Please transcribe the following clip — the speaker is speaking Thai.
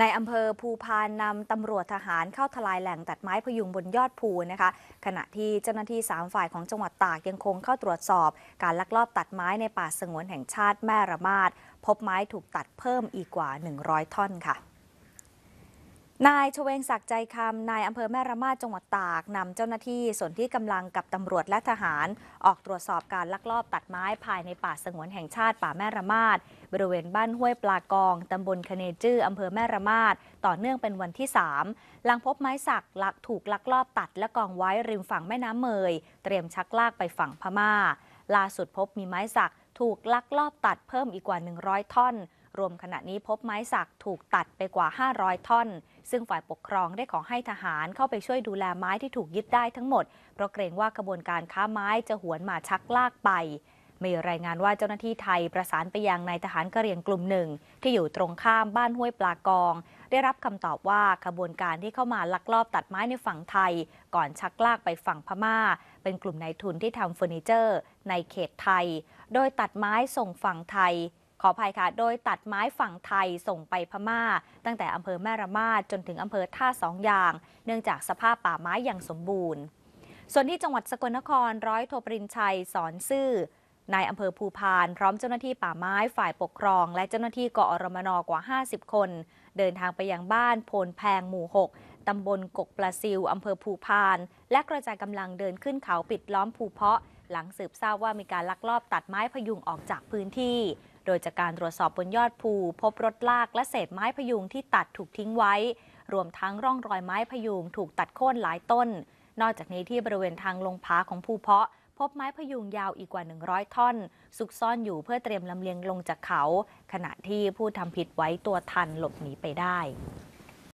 ในอำเภอภูพานนำตำรวจทหารเข้าทลายแหล่งตัดไม้พยุงบนยอดภูนะคะ ขณะที่เจ้าหน้าที่3ฝ่ายของจังหวัดตากยังคงเข้าตรวจสอบการลักลอบตัดไม้ในป่าสงวนแห่งชาติแม่ระมาดพบไม้ถูกตัดเพิ่มอีกกว่า 100 ท่อนค่ะนายชเวงศักดิ์ใจคำนายอำเภอแม่ระมาดจังหวัดตากนำเจ้าหน้าที่ส่วนที่กำลังกับตำรวจและทหาร ออกตรวจสอบการลักลอบตัดไม้ภายในป่าสงวนแห่งชาติป่าแม่ระมาดบริเวณบ้านห้วยปลากองตำบลคเนจื้ออำเภอแม่ระมาดต่อเนื่องเป็นวันที่ 3 หลังพบไม้สักลักถูกลักลอบตัดและกองไว้ริมฝั่งแม่น้ำเมยเตรียมชักลากไปฝั่งพมา่าล่าสุดพบมีไม้สักถูกลักลอบตัดเพิ่มอีกกว่า 100ท่อนรวมขณะนี้พบไม้สักถูกตัดไปกว่า 500 ท่อน ซึ่งฝ่ายปกครองได้ขอให้ทหารเข้าไปช่วยดูแลไม้ที่ถูกยึดได้ทั้งหมด เพราะเกรงว่ากระบวนการค้าไม้จะหวนมาชักลากไป มีรายงานว่าเจ้าหน้าที่ไทยประสานไปยังนายทหารกระเรียงกลุ่มหนึ่ง ที่อยู่ตรงข้ามบ้านห้วยปลากอง ได้รับคำตอบว่าขบวนการที่เข้ามาลักลอบตัดไม้ในฝั่งไทยก่อนชักลากไปฝั่งพม่า เป็นกลุ่มนายทุนที่ทำเฟอร์นิเจอร์ ในเขตไทย โดยตัดไม้ส่งฝั่งไทยออภัยค่ะ โดยตัดไม้ฝั่งไทยส่งไปพม่า ตั้งแต่อำเภอแม่ระมาดจนถึงอำเภอท่าสองยาง เนื่องจากสภาพป่าไม้อย่างสมบูรณ์ ส่วนที่จังหวัดสกลนครร้อยโทปรินชัยสอนซื่อนายอำเภอภูพานพร้อมเจ้าหน้าที่ป่าไม้ฝ่ายปกครอง และเจ้าหน้าที่กอรมนกว่า 50 คน เดินทางไปยังบ้านโพนแพงหมู่6ตำบลกกปลาซิวอำเภอภูพาน และกระจายกำลังเดินขึ้นเขาปิดล้อมภูเพาะ หลังสืบทราบว่ามีการลักลอบตัดไม้พยุงออกจากพื้นที่โดยจากการตรวจสอบบนยอดภูพบรถลากและเศษไม้พยุงที่ตัดถูกทิ้งไว้ รวมทั้งร่องรอยไม้พยุงถูกตัดโค่นหลายต้น นอกจากนี้ที่บริเวณทางลงผาของภูเพาะพบไม้พยุงยาวอีกกว่า 100 ท่อนซุกซ่อนอยู่เพื่อเตรียมลำเลียงลงจากเขา ขณะที่ผู้ทำผิดไว้ตัวทันหลบหนีไปได้